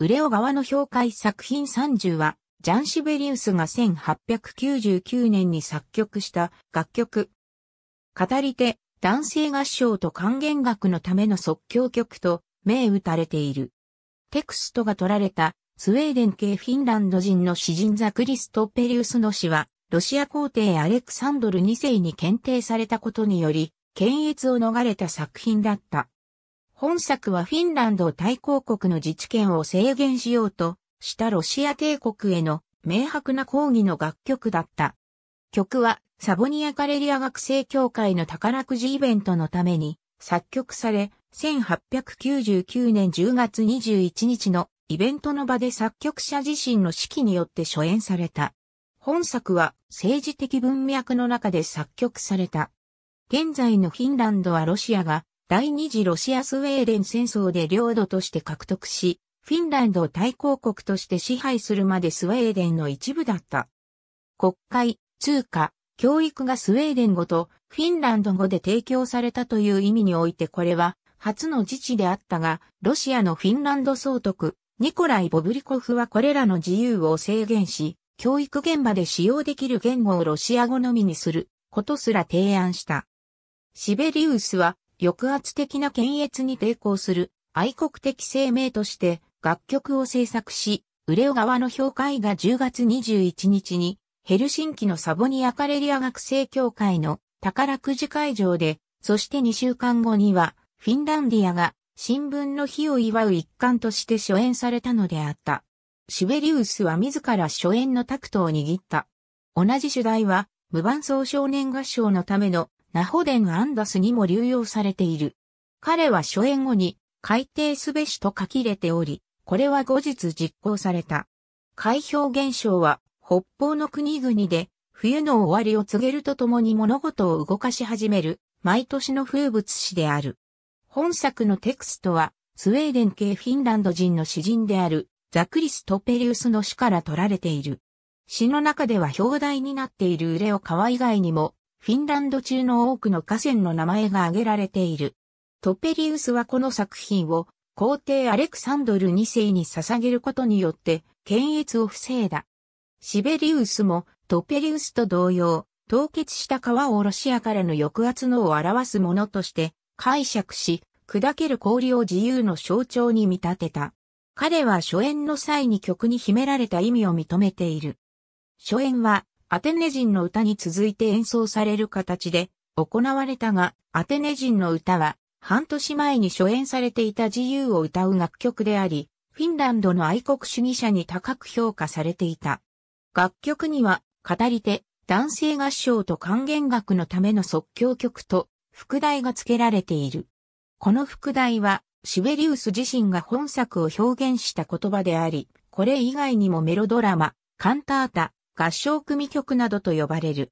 ウレオ側の評価作品30は、ジャン・シベリウスが1899年に作曲した楽曲。語り手、男性合唱と還元楽のための即興曲と銘打たれている。テクストが取られたスウェーデン系フィンランド人の詩人ザクリスト・ペリウスの詩は、ロシア皇帝アレクサンドル2世に検定されたことにより、検閲を逃れた作品だった。本作はフィンランド対抗国の自治権を制限しようとしたロシア帝国への明白な抗議の楽曲だった。曲はサボニアカレリア学生協会の宝くじイベントのために作曲され、1899年10月21日のイベントの場で作曲者自身の指揮によって初演された。本作は政治的文脈の中で作曲された。現在のフィンランドはロシアが第二次ロシアスウェーデン戦争で領土として獲得し、フィンランドを対抗国として支配するまでスウェーデンの一部だった。国会、通貨、教育がスウェーデン語とフィンランド語で提供されたという意味においてこれは初の自治であったが、ロシアのフィンランド総督、ニコライ・ボブリコフはこれらの自由を制限し、教育現場で使用できる言語をロシア語のみにすることすら提案した。シベリウスは抑圧的な検閲に抵抗する愛国的生命として楽曲を制作し、ウレオ側の評価が10月21日にヘルシンキのサボニアカレリア学生協会の宝くじ会場で、そして2週間後にはフィンランディアが新聞の日を祝う一環として初演されたのであった。シベリウスは自ら初演のタクトを握った。同じ主題は無伴奏少年合唱のためのナホデン・アンダスにも流用されている。彼は初演後に改定すべしと書き入れており、これは後日実行された。開票現象は北方の国々で冬の終わりを告げるとともに物事を動かし始める毎年の風物詩である。本作のテクストはスウェーデン系フィンランド人の詩人であるザクリス・トペリウスの詩から取られている。詩の中では表題になっているウレオ川以外にもフィンランド中の多くの河川の名前が挙げられている。トペリウスはこの作品を皇帝アレクサンドル2世に捧げることによって検閲を防いだ。シベリウスもトペリウスと同様、凍結した川をロシアからの抑圧のを表すものとして解釈し、砕ける氷を自由の象徴に見立てた。彼は初演の際に曲に秘められた意味を認めている。初演はアテネ人の歌に続いて演奏される形で行われたが、アテネ人の歌は半年前に初演されていた自由を歌う楽曲であり、フィンランドの愛国主義者に高く評価されていた。楽曲には、語り手、男性合唱と還元楽のための即興曲と、副題が付けられている。この副題は、シベリウス自身が本作を表現した言葉であり、これ以外にもメロドラマ、カンタータ、合唱組曲などと呼ばれる。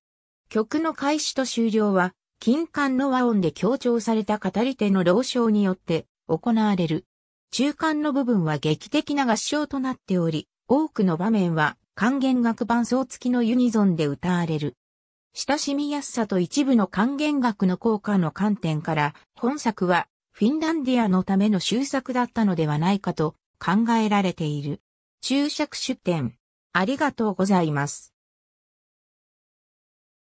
曲の開始と終了は、金管の和音で強調された語り手の朗唱によって行われる。中間の部分は劇的な合唱となっており、多くの場面は管弦楽伴奏付きのユニゾンで歌われる。親しみやすさと一部の管弦楽の効果の観点から、本作はフィンランディアのための終作だったのではないかと考えられている。注釈出典。ありがとうございます。